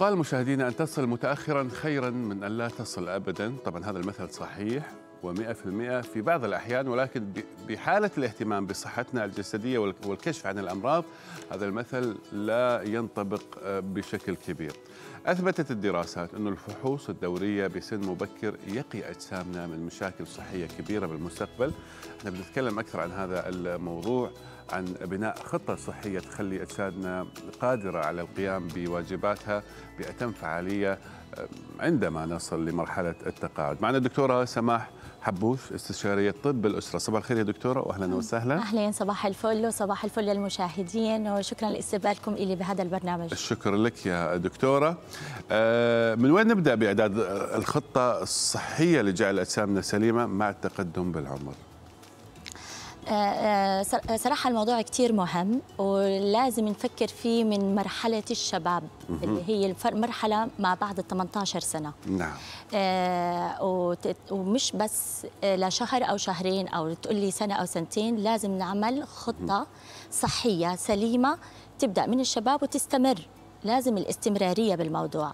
يقال مشاهدينا أن تصل متأخرا خيرا من أن لا تصل أبدا طبعا هذا المثل صحيح ومئة في المئة في بعض الأحيان ولكن بحالة الاهتمام بصحتنا الجسدية والكشف عن الأمراض هذا المثل لا ينطبق آه، بشكل كبير أثبتت الدراسات أن الفحوص الدورية بسن مبكر يقي أجسامنا من مشاكل صحية كبيرة بالمستقبل احنا بنتكلم أكثر عن هذا الموضوع عن بناء خطة صحية تخلي أجسادنا قادرة على القيام بواجباتها بأتم فعالية آه، عندما نصل لمرحلة التقاعد معنا الدكتورة سماح حبوش استشارية طب الأسرة صباح الخير يا دكتورة وأهلا وسهلا أهلا صباح الفل وصباح الفل للمشاهدين وشكرا لاستقبالكم إلي بهذا البرنامج الشكر لك يا دكتورة آه، من وين نبدأ بإعداد الخطة الصحية لجعل أجسامنا سليمة مع التقدم بالعمر آه، آه، آه، صراحه الموضوع كثير مهم ولازم نفكر فيه من مرحله الشباب اللي هي المرحله ما بعد ال 18 سنه نعم ومش بس لشهر او شهرين او تقول لي سنه او سنتين لازم نعمل خطه صحيه سليمه تبدا من الشباب وتستمر لازم الاستمراريه بالموضوع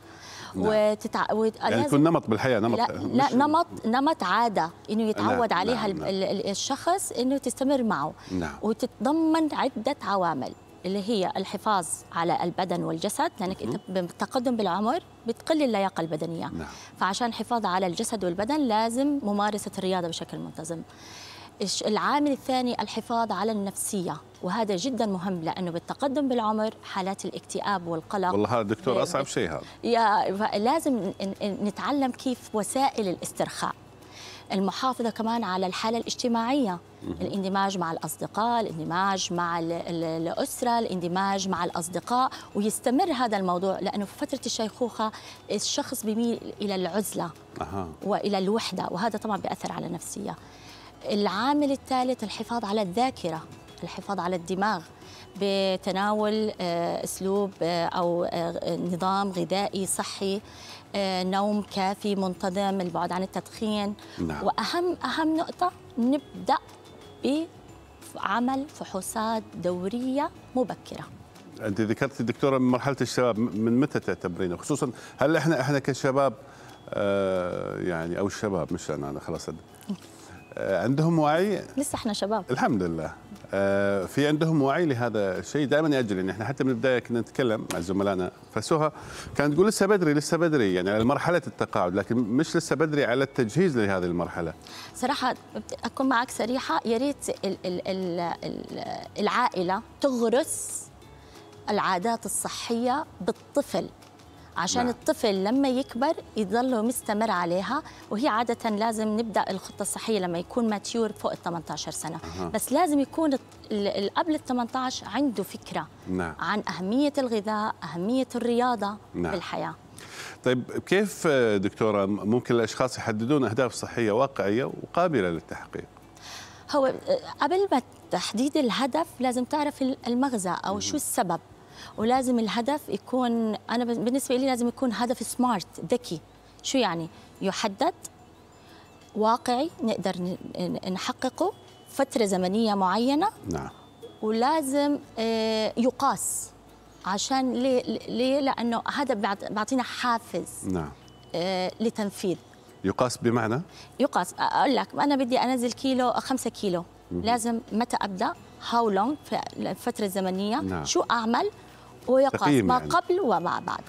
نعم. وتتع... وت... يعني يكون نمط بالحياه نمط لا, لا نمط نمط عاده انه نعم، يتعود لا نعم، عليها لا الشخص انه تستمر معه نعم. وتتضمن عده عوامل اللي هي الحفاظ على البدن والجسد لانك انت بالتقدم بالعمر بتقل اللياقه البدنيه نعم. فعشان الحفاظ على الجسد والبدن لازم ممارسه الرياضه بشكل منتظم العامل الثاني الحفاظ على النفسيه وهذا جدا مهم لانه بالتقدم بالعمر حالات الاكتئاب والقلق والله هذا دكتور اصعب شيء هذا يا لازم نتعلم كيف وسائل الاسترخاء المحافظه كمان على الحاله الاجتماعيه الاندماج مع الاصدقاء الاندماج مع الاسره الاندماج مع الاصدقاء ويستمر هذا الموضوع لانه في فتره الشيخوخه الشخص بيميل الى العزله أه. والى الوحده وهذا طبعا بياثر على النفسيه العامل الثالث الحفاظ على الذاكرة الحفاظ على الدماغ بتناول آه، اسلوب آه، او آه، نظام غذائي صحي نوم كافي منتظم البعد عن التدخين نعم. واهم اهم نقطه نبدا بعمل فحوصات دوريه مبكره انت ذكرت الدكتورة من مرحله الشباب من متى تعتبرينه خصوصا هل احنا احنا كشباب يعني او الشباب مش انا خلاص آه، عندهم وعي لسه احنا شباب الحمد لله آه، في عندهم وعي لهذا الشيء دائما ياجل يعني احنا حتى من البدايه كنا نتكلم مع زملائنا فسوها كانت تقول لسه بدري لسه بدري يعني على مرحله التقاعد لكن مش لسه بدري على التجهيز لهذه المرحله. صراحه اكون معك صريحه يا ريت العائله تغرس العادات الصحيه بالطفل عشان نعم. الطفل لما يكبر يضله مستمر عليها وهي عادة لازم نبدأ الخطة الصحية لما يكون ماتيور فوق ال 18 سنة أه. بس لازم يكون قبل ال 18 عنده فكرة نعم. عن أهمية الغذاء أهمية الرياضة نعم. بالحياة طيب كيف دكتورة ممكن الأشخاص يحددون أهداف صحية واقعية وقابلة للتحقيق؟ هو قبل ما تحديد الهدف لازم تعرف المغزى أو شو السبب ولازم الهدف يكون انا بالنسبه لي لازم يكون هدف سمارت ذكي شو يعني يحدد واقعي نقدر نحققه فتره زمنيه معينه نعم ولازم آه، يقاس عشان ليه, ليه لانه هذا بيعطينا حافز نعم آه، لتنفيذ يقاس بمعنى يقاس اقول لك انا بدي انزل كيلو 5 كيلو لازم متى ابدا هاو لونج في الفتره الزمنيه نعم. شو اعمل ويقاس ما يعني. قبل وما بعد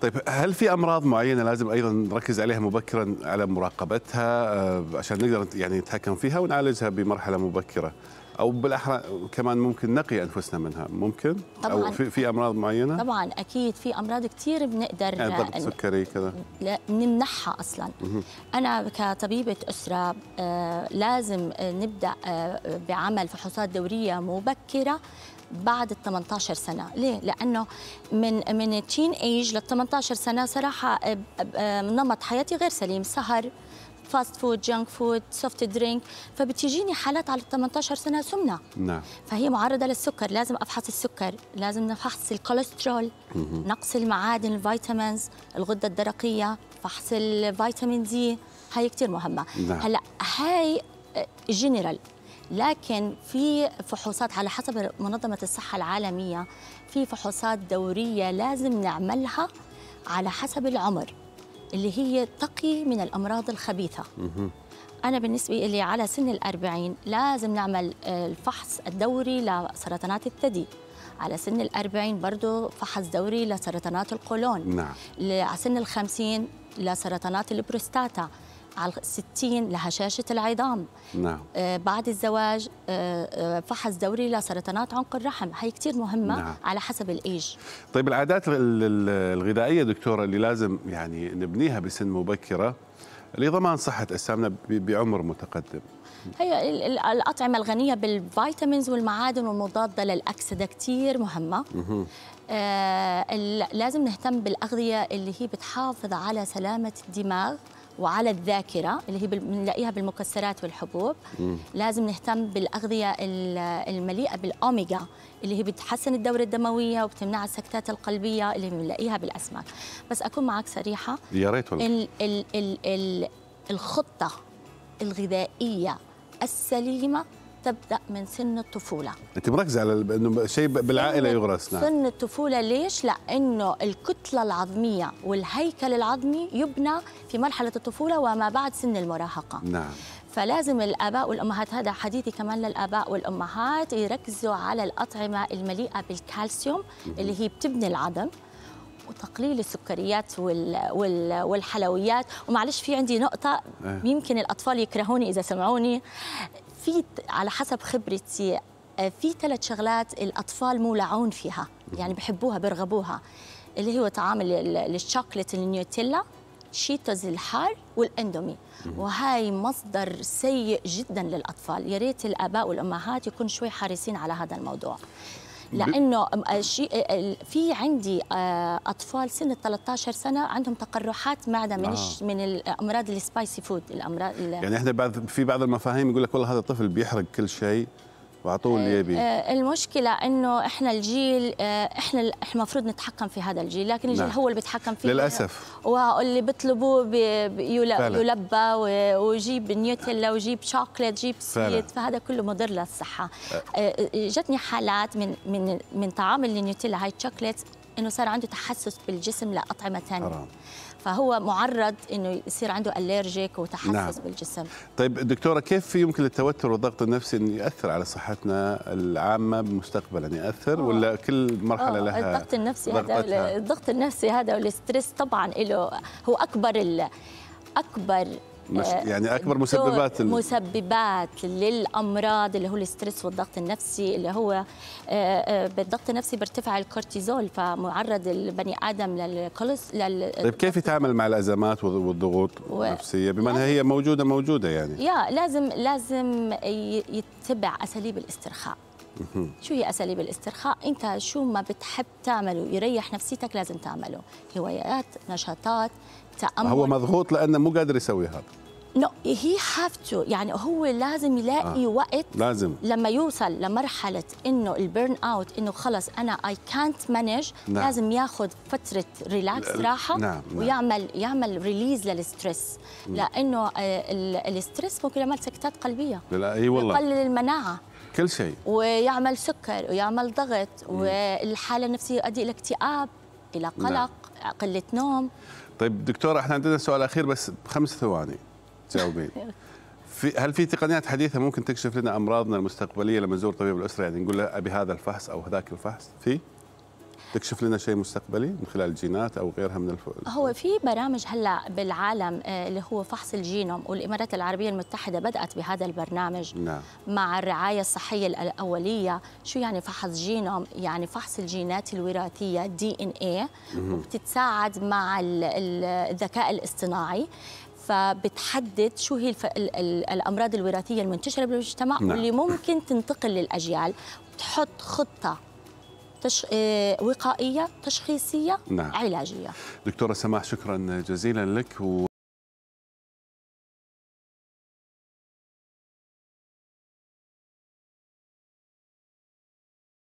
طيب هل في امراض معينه لازم ايضا نركز عليها مبكرا على مراقبتها آه، عشان نقدر يعني نتحكم فيها ونعالجها بمرحله مبكره او بالاحرى كمان ممكن نقي انفسنا منها ممكن طبعا او في, في امراض معينه طبعا اكيد في امراض كثير بنقدر يعني ضغط آه، سكري كذا لا نمنحها اصلا مه. انا كطبيبه اسره آه لازم آه، نبدا آه بعمل فحوصات دوريه مبكره بعد ال 18 سنه ليه لانه من من التين ايج لل 18 سنه صراحه آه، نمط حياتي غير سليم سهر فاست فود جنك فود سوفت درينك فبتجيني حالات على 18 سنه سمنه نعم فهي معرضه للسكر لازم افحص السكر لازم نفحص الكوليسترول نقص المعادن الفيتامينز الغده الدرقيه فحص الفيتامين دي هاي كثير مهمه نعم. هلا هاي جنرال آه، لكن في فحوصات على حسب منظمه الصحه العالميه في فحوصات دوريه لازم نعملها على حسب العمر اللي هي تقي من الأمراض الخبيثة أنا بالنسبة لي على سن الأربعين لازم نعمل آه، الفحص الدوري لسرطانات الثدي على سن الأربعين برضو فحص دوري لسرطانات القولون نعم. على سن الخمسين لسرطانات البروستاتا على 60 لهشاشة العظام نعم. آه بعد الزواج آه, آه، فحص دوري لسرطانات عنق الرحم هي كثير مهمة نعم. على حسب الإيج طيب العادات الغذائية دكتورة اللي لازم يعني نبنيها بسن مبكرة لضمان صحة أجسامنا بعمر متقدم هي الأطعمة الغنية بالفيتامينز والمعادن والمضادة للأكسدة كثير مهمة آه لازم نهتم بالأغذية اللي هي بتحافظ على سلامة الدماغ وعلى الذاكرة اللي هي بنلاقيها بالمكسرات والحبوب مم. لازم نهتم بالأغذية المليئة بالأوميجا اللي هي بتحسن الدورة الدموية وبتمنع السكتات القلبية اللي بنلاقيها بالأسماك بس أكون معك صريحة يا ريت ال ال ال ال الخطة الغذائية السليمة تبدا من سن الطفوله انت مركزه على انه شيء بالعائله يغرس نعم سن الطفوله ليش لانه الكتله العظميه والهيكل العظمي يبنى في مرحله الطفوله وما بعد سن المراهقه نعم فلازم الاباء والامهات هذا حديثي كمان للاباء والامهات يركزوا على الاطعمه المليئه بالكالسيوم اللي هي بتبني العظم وتقليل السكريات والحلويات ومعلش في عندي نقطة إيه. يمكن الأطفال يكرهوني إذا سمعوني في على حسب خبرتي آه، في ثلاث شغلات الاطفال مولعون فيها يعني بحبوها برغبوها اللي هو طعام الشوكليت النيوتيلا شيتوز الحار والاندومي وهي مصدر سيء جدا للاطفال يا ريت الاباء والامهات يكون شوي حريصين على هذا الموضوع لانه الشيء في عندي آه، اطفال سن 13 سنه عندهم تقرحات معده من آه. من الامراض السبايسي فود الامراض يعني احنا بعد في بعض المفاهيم يقول لك والله هذا الطفل بيحرق كل شيء واعطوه اللي آه، يبي آه، المشكله انه احنا الجيل آه، احنا المفروض نتحكم في هذا الجيل لكن الجيل نعم. هو اللي بيتحكم فيه للاسف واللي بيطلبوه يلبى ويجيب نيوتيلا ويجيب شوكليت جيب سويت فهذا كله مضر للصحه جتني حالات من من من طعام النيوتيلا هاي الشوكليت انه صار عنده تحسس بالجسم لاطعمه ثانيه فهو معرض انه يصير عنده اليرجيك وتحسس نعم. بالجسم طيب دكتوره كيف يمكن التوتر والضغط النفسي ان ياثر على صحتنا العامه مستقبلا ياثر أوه. ولا كل مرحله أوه. لها الضغط النفسي هذا الضغط النفسي هذا والستريس طبعا له هو اكبر اكبر مش آه، يعني اكبر مسببات مسببات للامراض اللي هو الاسترس والضغط النفسي اللي هو آه، آه، بالضغط النفسي بيرتفع الكورتيزول فمعرض البني ادم للكولس لل... طيب كيف يتعامل مع الازمات والضغوط و... النفسيه بما انها هي موجوده موجوده يعني يا لازم لازم يتبع اساليب الاسترخاء شو هي اساليب الاسترخاء انت شو ما بتحب تعمله يريح نفسيتك لازم تعمله هوايات نشاطات تامل هو مضغوط لانه مو قادر يسوي هذا نو هي هاف تو يعني هو لازم يلاقي آه. وقت لازم لما يوصل لمرحله انه البيرن اوت انه خلص انا اي كانت مانج لازم ياخذ فتره ريلاكس راحه نعم. نعم. ويعمل يعمل ريليز للستريس لانه الستريس ممكن يعمل سكتات قلبيه لا اي والله يقلل المناعه كل شيء ويعمل سكر ويعمل ضغط والحاله النفسيه يؤدي الى اكتئاب الى نعم. قلق نعم. قله نوم طيب دكتور احنا عندنا سؤال اخير بس بخمس ثواني تجاوبين في هل في تقنيات حديثه ممكن تكشف لنا امراضنا المستقبليه لما نزور طبيب الاسره يعني نقول له ابي هذا الفحص او هذاك الفحص في تكشف لنا شيء مستقبلي من خلال الجينات او غيرها من الف... هو في برامج هلا بالعالم آه، اللي هو فحص الجينوم والامارات العربيه المتحده بدات بهذا البرنامج نعم. مع الرعايه الصحيه الاوليه شو يعني فحص جينوم يعني فحص الجينات الوراثيه دي ان اي وبتتساعد مع الذكاء الاصطناعي فبتحدد شو هي الف... ال... ال... الامراض الوراثيه المنتشره بالمجتمع نعم. واللي ممكن تنتقل للاجيال بتحط خطه تش... آه، وقائيه تشخيصيه نعم. علاجيه دكتوره سماح شكرا جزيلا لك و...